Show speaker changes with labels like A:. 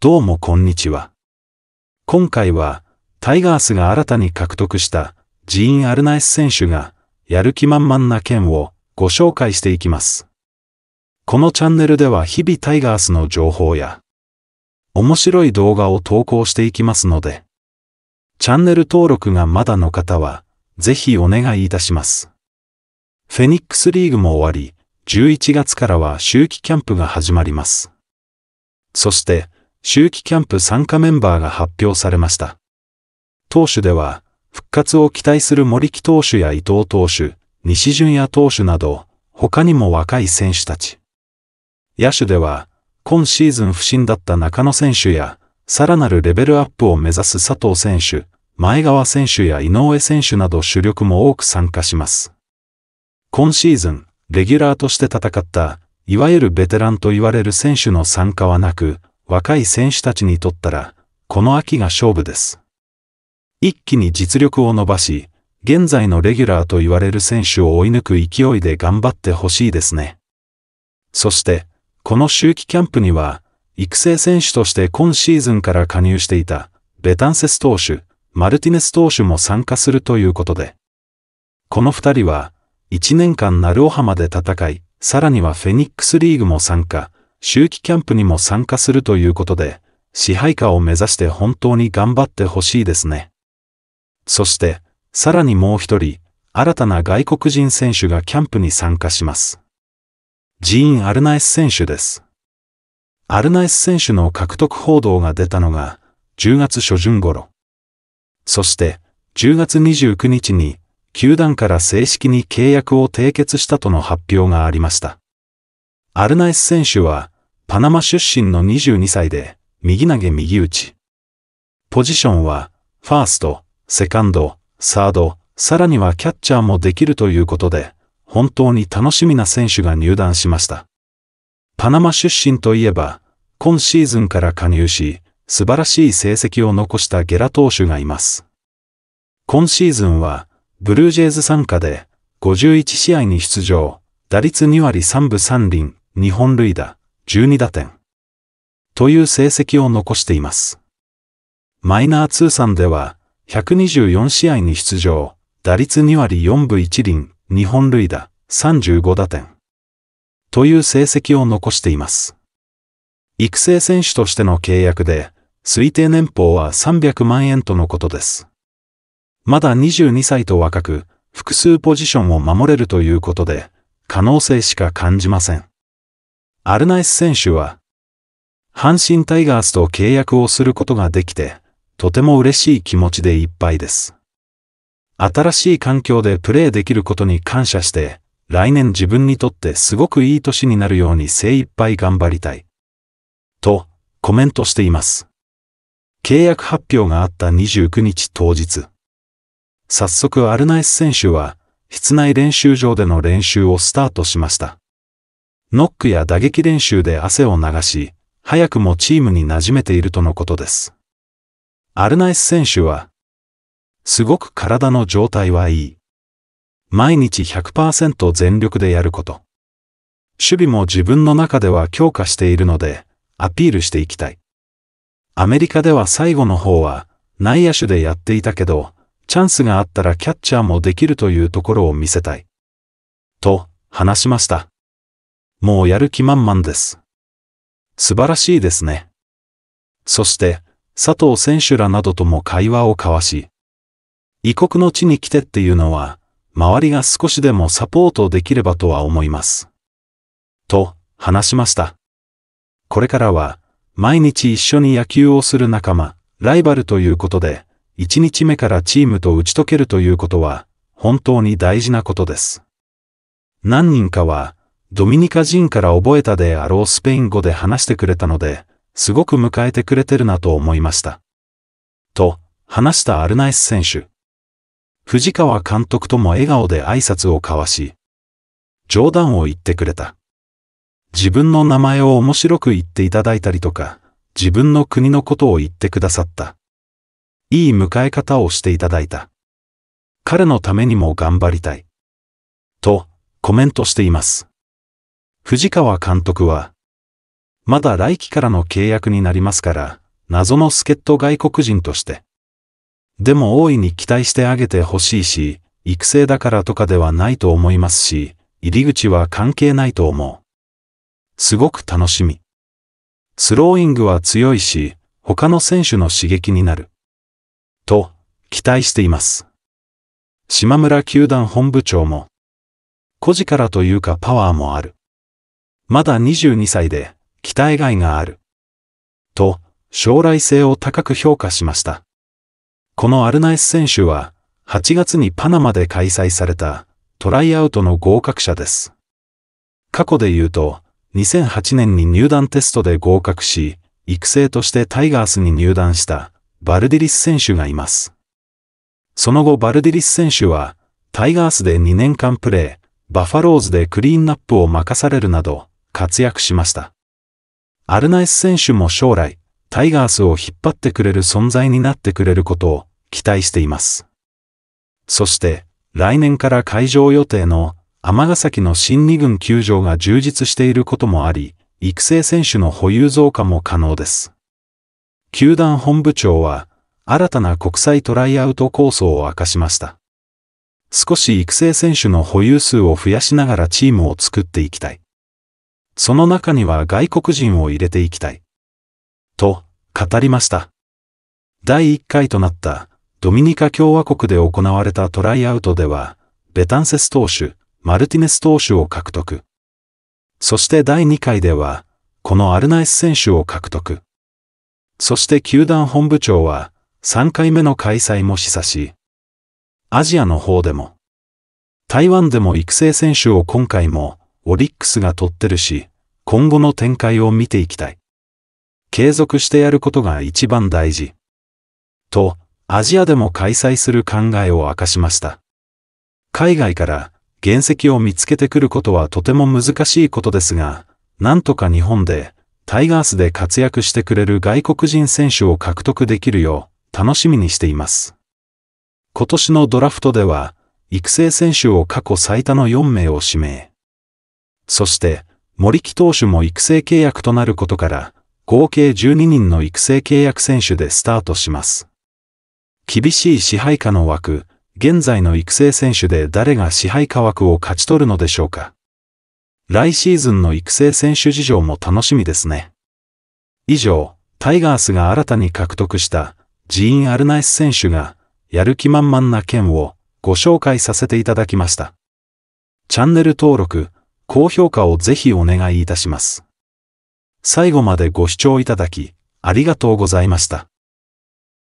A: どうもこんにちは。今回は、タイガースが新たに獲得したジーン・アルナイス選手が、やる気満々な件をご紹介していきます。このチャンネルでは日々タイガースの情報や、面白い動画を投稿していきますので、チャンネル登録がまだの方は、ぜひお願いいたします。フェニックスリーグも終わり、11月からは秋季キャンプが始まります。そして、秋季キャンプ参加メンバーが発表されました。投手では、復活を期待する森木投手や伊藤投手、西純也投手など、他にも若い選手たち。野手では、今シーズン不振だった中野選手や、さらなるレベルアップを目指す佐藤選手、前川選手や井上選手など主力も多く参加します。今シーズン、レギュラーとして戦った、いわゆるベテランと言われる選手の参加はなく、若い選手たちにとったら、この秋が勝負です。一気に実力を伸ばし、現在のレギュラーと言われる選手を追い抜く勢いで頑張ってほしいですね。そして、この秋季キャンプには、育成選手として今シーズンから加入していた、ベタンセス投手、マルティネス投手も参加するということで、この二人は、一年間オ尾浜で戦い、さらにはフェニックスリーグも参加、周期キャンプにも参加するということで、支配下を目指して本当に頑張ってほしいですね。そして、さらにもう一人、新たな外国人選手がキャンプに参加します。ジーン・アルナエス選手です。アルナエス選手の獲得報道が出たのが、10月初旬頃。そして、10月29日に、球団から正式に契約を締結したとの発表がありました。アルナエス選手は、パナマ出身の22歳で、右投げ右打ち。ポジションは、ファースト、セカンド、サード、さらにはキャッチャーもできるということで、本当に楽しみな選手が入団しました。パナマ出身といえば、今シーズンから加入し、素晴らしい成績を残したゲラ投手がいます。今シーズンは、ブルージェイズ参加で、51試合に出場、打率2割3分3厘、日本塁打、12打点。という成績を残しています。マイナー通算では、124試合に出場、打率2割4分1厘、日本塁打、35打点。という成績を残しています。育成選手としての契約で、推定年俸は300万円とのことです。まだ22歳と若く、複数ポジションを守れるということで、可能性しか感じません。アルナイス選手は、阪神タイガースと契約をすることができて、とても嬉しい気持ちでいっぱいです。新しい環境でプレーできることに感謝して、来年自分にとってすごくいい年になるように精一杯頑張りたい。と、コメントしています。契約発表があった29日当日。早速アルナイス選手は、室内練習場での練習をスタートしました。ノックや打撃練習で汗を流し、早くもチームに馴染めているとのことです。アルナイス選手は、すごく体の状態はいい。毎日100%全力でやること。守備も自分の中では強化しているので、アピールしていきたい。アメリカでは最後の方は、内野手でやっていたけど、チャンスがあったらキャッチャーもできるというところを見せたい。と、話しました。もうやる気満々です。素晴らしいですね。そして、佐藤選手らなどとも会話を交わし、異国の地に来てっていうのは、周りが少しでもサポートできればとは思います。と、話しました。これからは、毎日一緒に野球をする仲間、ライバルということで、1日目からチームと打ち解けるということは、本当に大事なことです。何人かは、ドミニカ人から覚えたであろうスペイン語で話してくれたので、すごく迎えてくれてるなと思いました。と、話したアルナイス選手。藤川監督とも笑顔で挨拶を交わし、冗談を言ってくれた。自分の名前を面白く言っていただいたりとか、自分の国のことを言ってくださった。いい迎え方をしていただいた。彼のためにも頑張りたい。と、コメントしています。藤川監督は、まだ来期からの契約になりますから、謎の助っ人外国人として。でも大いに期待してあげてほしいし、育成だからとかではないと思いますし、入り口は関係ないと思う。すごく楽しみ。スローイングは強いし、他の選手の刺激になる。と、期待しています。島村球団本部長も、小力というかパワーもある。まだ22歳で、期待外がある。と、将来性を高く評価しました。このアルナエス選手は、8月にパナマで開催されたトライアウトの合格者です。過去で言うと、2008年に入団テストで合格し、育成としてタイガースに入団したバルディリス選手がいます。その後バルディリス選手は、タイガースで2年間プレー、バファローズでクリーンナップを任されるなど、活躍しました。アルナエス選手も将来、タイガースを引っ張ってくれる存在になってくれることを期待しています。そして、来年から会場予定の尼崎の新2軍球場が充実していることもあり、育成選手の保有増加も可能です。球団本部長は、新たな国際トライアウト構想を明かしました。少し育成選手の保有数を増やしながらチームを作っていきたい。その中には外国人を入れていきたい。と、語りました。第1回となったドミニカ共和国で行われたトライアウトでは、ベタンセス投手、マルティネス投手を獲得。そして第2回では、このアルナイス選手を獲得。そして球団本部長は、3回目の開催も示唆し、アジアの方でも、台湾でも育成選手を今回もオリックスが取ってるし、今後の展開を見ていきたい。継続してやることが一番大事。と、アジアでも開催する考えを明かしました。海外から原石を見つけてくることはとても難しいことですが、なんとか日本でタイガースで活躍してくれる外国人選手を獲得できるよう楽しみにしています。今年のドラフトでは育成選手を過去最多の4名を指名。そして、森木投手も育成契約となることから、合計12人の育成契約選手でスタートします。厳しい支配下の枠、現在の育成選手で誰が支配下枠を勝ち取るのでしょうか。来シーズンの育成選手事情も楽しみですね。以上、タイガースが新たに獲得したジーン・アルナイス選手がやる気満々な件をご紹介させていただきました。チャンネル登録、高評価をぜひお願いいたします。最後までご視聴いただき、ありがとうございました。